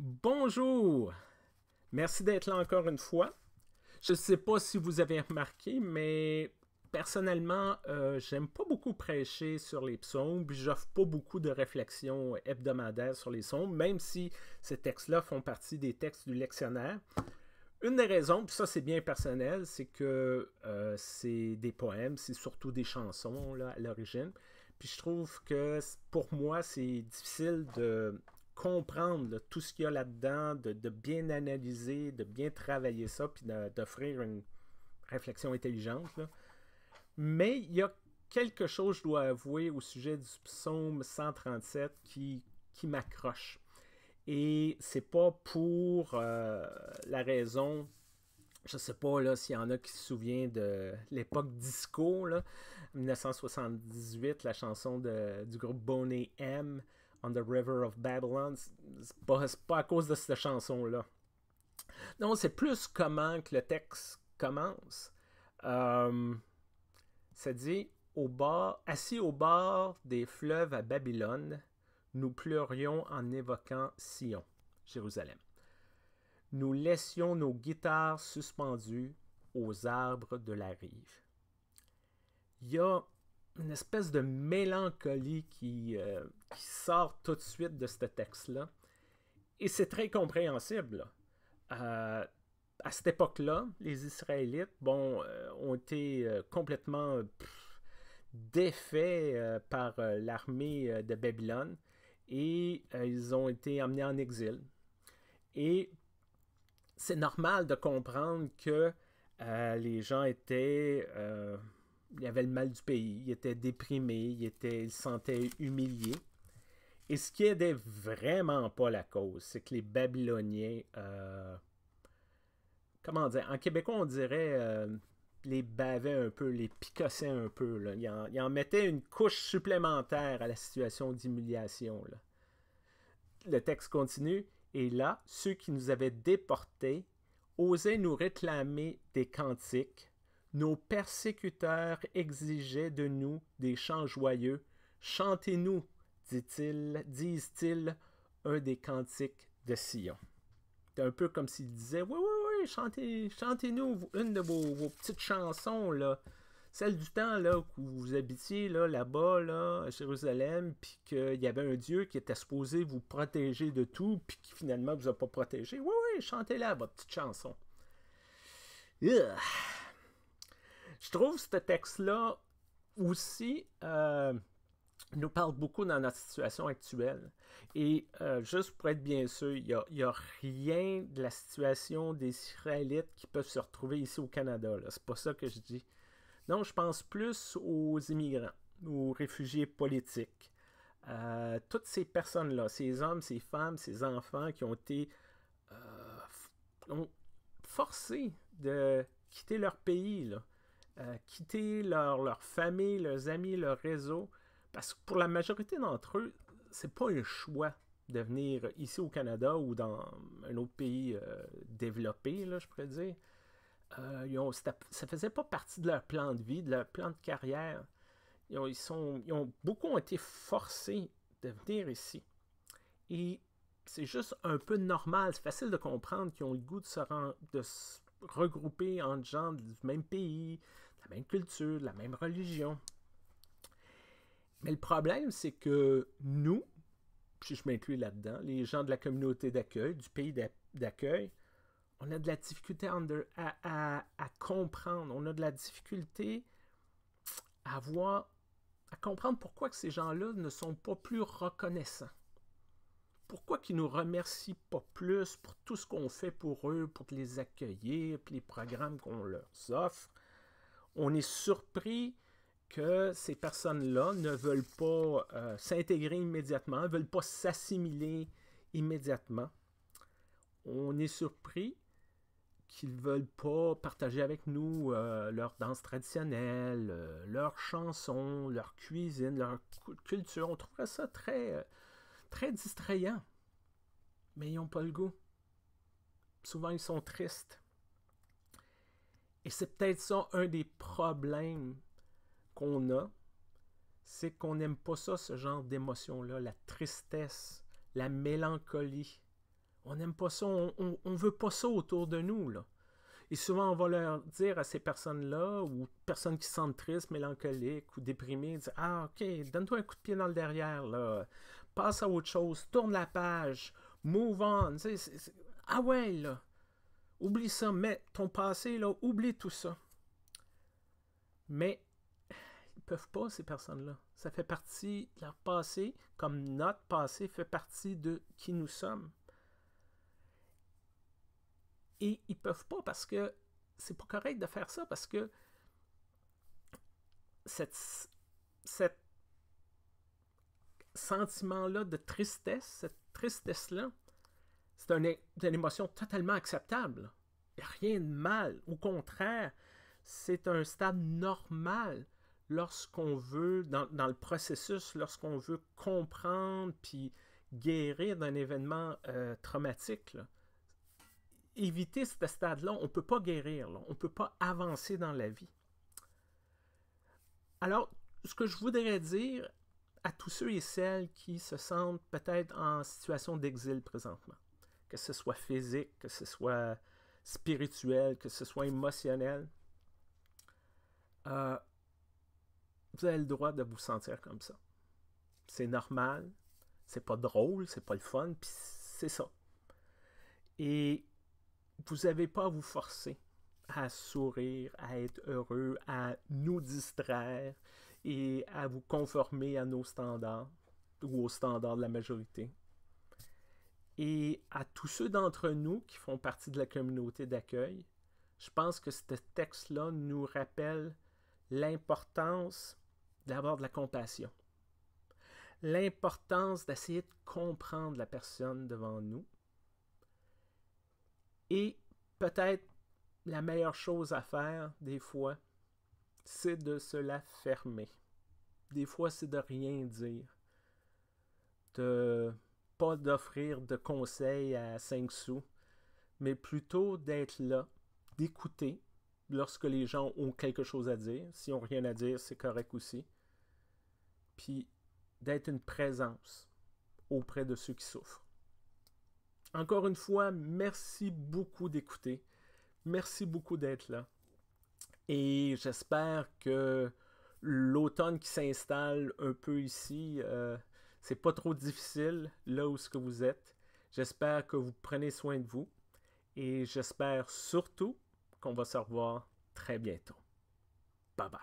Bonjour! Merci d'être là encore une fois. Je ne sais pas si vous avez remarqué, mais personnellement, euh, j'aime pas beaucoup prêcher sur les psaumes, puis j'offre pas beaucoup de réflexions hebdomadaires sur les psaumes, même si ces textes-là font partie des textes du lectionnaire. Une des raisons, puis ça c'est bien personnel, c'est que euh, c'est des poèmes, c'est surtout des chansons là, à l'origine. Puis je trouve que pour moi, c'est difficile de, comprendre tout ce qu'il y a là-dedans, de, bien analyser, de bien travailler ça, puis d'offrir une réflexion intelligente. Mais il y a quelque chose, je dois avouer, au sujet du psaume 137 qui, m'accroche. Et c'est pas pour euh, la raison, je ne sais pas s'il y en a qui se souviennent de l'époque disco, 1978, la chanson du groupe bonnet M on the River of Babylon, c'est pas, pas à cause de cette chanson-là. Non, c'est plus comment que le texte commence. Euh, ça dit au bord, Assis au bord des fleuves à Babylone, nous pleurions en évoquant Sion, Jérusalem. Nous laissions nos guitares suspendues aux arbres de la rive. Il y a une espèce de mélancolie euh, qui, sort tout de suite de ce texte-là. Et c'est très compréhensible. Euh, à cette époque-là, les Israélites bon, euh, ont été complètement défaits par l'armée de Babylone et ils ont été emmenés en exil. Et c'est normal de comprendre que les gens étaient il avait le mal du pays, il était déprimé, il, se sentait humilié. Et ce qui était vraiment pas la cause, c'est que les Babyloniens, euh, comment dire, en québécois on dirait euh, les bavaient un peu, les picossaient un peu. Là. en, ils, en, mettaient une couche supplémentaire à la situation d'humiliation. Le texte continue, et là, ceux qui nous avaient déportés osaient nous réclamer des cantiques, nos persécuteurs exigeaient de nous des chants joyeux. Chantez-nous, dit-il, disent-ils, un des cantiques de Sion. C'est un peu comme s'ils disaient, « Oui, oui, oui, chantez, chantez-nous une de vos, petites chansons, là. Celle du temps là, où vous habitiez là, là-bas, à Jérusalem, puis qu'il y avait un Dieu qui était supposé vous protéger de tout, puis qui finalement vous a pas protégé. Oui, oui, chantez-la, votre petite chanson. Je trouve ce texte-là aussi euh, nous parle beaucoup dans notre situation actuelle. Et euh, juste pour être bien sûr, il n'y a, rien de la situation des Israélites qui peuvent se retrouver ici au Canada. C'est pas ça que je dis. Non, je pense plus aux immigrants, aux réfugiés politiques. Euh, toutes ces personnes-là, ces hommes, ces femmes, ces enfants qui ont été forcés de quitter leur pays, là, euh, quitter leur, famille, leurs amis, leur réseau, parce que pour la majorité d'entre eux, c'est pas un choix de venir ici au Canada ou dans un autre pays euh, développé, je pourrais dire. Euh, ça ne faisait pas partie de leur plan de vie, de leur plan de carrière. Ils ont, beaucoup ont été forcés de venir ici. Et c'est juste un peu normal, c'est facile de comprendre qu'ils ont le goût de se, de se regrouper entre gens du même pays, même culture, la même religion. Mais le problème, c'est que nous, si je m'inclus là-dedans, les gens de la communauté d'accueil, du pays d'accueil, on a de la difficulté à, comprendre, on a de la difficulté à voir, à comprendre pourquoi que ces gens-là ne sont pas plus reconnaissants. Pourquoi qu'ils ne nous remercient pas plus pour tout ce qu'on fait pour eux, pour les accueillir, puis les programmes qu'on leur offre, on est surpris que ces personnes-là ne veulent pas euh, s'intégrer immédiatement, ne veulent pas s'assimiler immédiatement. On est surpris qu'ils ne veulent pas partager avec nous euh, leur danse traditionnelle, leur leurs chansons, leur cuisine, leur culture. On trouverait ça très, euh, très distrayant. Mais ils n'ont pas le goût. Souvent, ils sont tristes. Et c'est peut-être ça un des problèmes qu'on a, c'est qu'on n'aime pas ça, ce genre d'émotion-là, la tristesse, la mélancolie. On n'aime pas ça, on ne veut pas ça autour de nous. Et souvent, on va leur dire à ces personnes-là, ou personnes qui se sentent tristes, mélancoliques ou déprimées, dire, Ah, ok, donne-toi un coup de pied dans le derrière, passe à autre chose, tourne la page, move on. ah ouais, là. Oublie ça, mets ton passé, là, oublie tout ça. Mais ils ne peuvent pas, ces personnes-là. Ça fait partie de leur passé, comme notre passé fait partie de qui nous sommes. Et ils ne peuvent pas parce que c'est pas correct de faire ça, parce que cette, sentiment-là de tristesse, cette tristesse-là, c'est une, émotion totalement acceptable. Il n'y a rien de mal. Au contraire, c'est un stade normal lorsqu'on veut, dans, le processus, lorsqu'on veut comprendre puis guérir d'un événement euh, traumatique. Éviter ce stade-là, on ne peut pas guérir, on ne peut pas avancer dans la vie. Alors, ce que je voudrais dire à tous ceux et celles qui se sentent peut-être en situation d'exil présentement, que ce soit physique, que ce soit spirituel, que ce soit émotionnel, euh, vous avez le droit de vous sentir comme ça. C'est normal, c'est pas drôle, c'est pas le fun, puis c'est ça. Et vous n'avez pas à vous forcer à sourire, à être heureux, à nous distraire et à vous conformer à nos standards ou aux standards de la majorité. Et à tous ceux d'entre nous qui font partie de la communauté d'accueil, je pense que ce texte-là nous rappelle l'importance d'avoir de la compassion, l'importance d'essayer de comprendre la personne devant nous. Et peut-être la meilleure chose à faire, des fois, c'est de se la fermer. Des fois, c'est de rien dire, de pas d'offrir de conseils à 5 sous, mais plutôt d'être là, d'écouter lorsque les gens ont quelque chose à dire. S'ils n'ont rien à dire, c'est correct aussi. Puis d'être une présence auprès de ceux qui souffrent. Encore une fois, merci beaucoup d'écouter. Merci beaucoup d'être là. Et j'espère que l'automne qui s'installe un peu ici euh, c'est pas trop difficile là où ce que vous êtes. J'espère que vous prenez soin de vous et j'espère surtout qu'on va se revoir très bientôt. Bye bye.